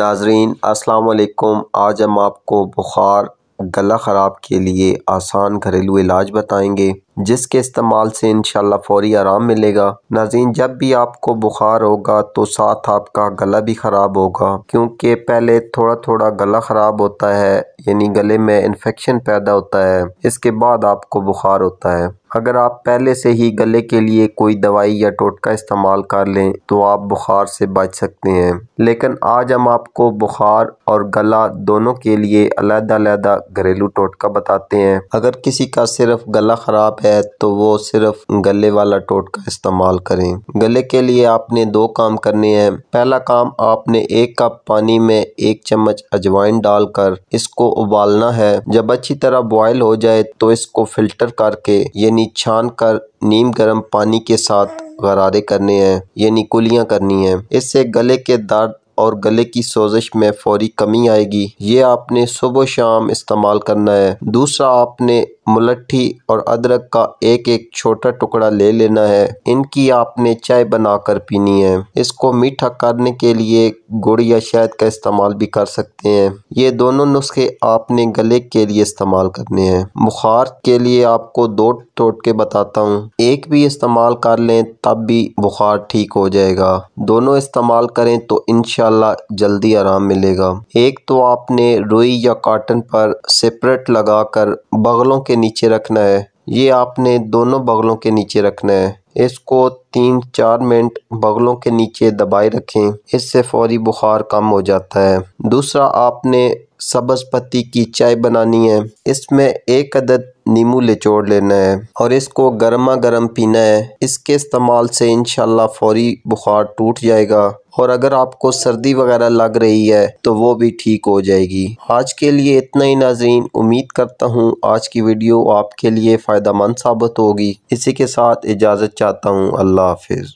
नाजरीन अस्सलाम वालेकुम आज हम आपको बुखार गला ख़राब के लिए आसान घरेलू इलाज बताएंगे जिसके इस्तेमाल से इन फौरी आराम मिलेगा नाजीन जब भी आपको बुखार होगा तो साथ आपका गला भी ख़राब होगा क्योंकि पहले थोड़ा थोड़ा गला ख़राब होता है यानी गले में इन्फेक्शन पैदा होता है इसके बाद आपको बुखार होता है अगर आप पहले से ही गले के लिए कोई दवाई या टोटका इस्तेमाल कर लें तो आप बुखार से बच सकते हैं लेकिन आज हम आपको बुखार और गला दोनों के लिए अलग-अलग घरेलू टोटका बताते हैं अगर किसी का सिर्फ गला ख़राब है तो वो सिर्फ गले वाला टोट का इस्तेमाल करें गले के लिए आपने दो काम करने हैं पहला काम आपने एक कप पानी में एक चम्मच अजवाइन डालकर इसको उबालना है जब अच्छी तरह बॉयल हो जाए तो इसको फिल्टर करके यानी छान कर नीम गर्म पानी के साथ गरारे करने हैं यानी कुलियाँ करनी है इससे गले के दर्द और गले की सोजिश में फौरी कमी आएगी ये आपने सुबह शाम इस्तेमाल करना है दूसरा आपने मुलट्ठी और अदरक का एक एक छोटा टुकड़ा ले लेना है इनकी आपने चाय बनाकर पीनी है इसको मीठा करने के लिए गुड़ या शहद का इस्तेमाल भी कर सकते हैं ये दोनों नुस्खे आपने गले के लिए इस्तेमाल करने हैं बुखार के लिए आपको दो टोट के बताता हूँ एक भी इस्तेमाल कर लें तब भी बुखार ठीक हो जाएगा दोनों इस्तेमाल करें तो इनशा इनशाला जल्दी आराम मिलेगा एक तो आपने रुई या काटन पर सेपरेट लगाकर बगलों के नीचे रखना है ये आपने दोनों बगलों के नीचे रखना है इसको तीन चार मिनट बगलों के नीचे दबाए रखें इससे फौरी बुखार कम हो जाता है दूसरा आपने सब्ज़ पत्ती की चाय बनानी है इसमें एक अदद नींबू निचोड़ लेना है और इसको गर्मा गर्म पीना है इसके इस्तेमाल से इनशाला फौरी बुखार टूट जाएगा और अगर आपको सर्दी वगैरह लग रही है तो वो भी ठीक हो जाएगी आज के लिए इतना ही नाजरीन उम्मीद करता हूँ आज की वीडियो आपके लिए फ़ायदा साबित होगी इसी के साथ इजाज़त चाहता हूँ अल्लाह हाफिज़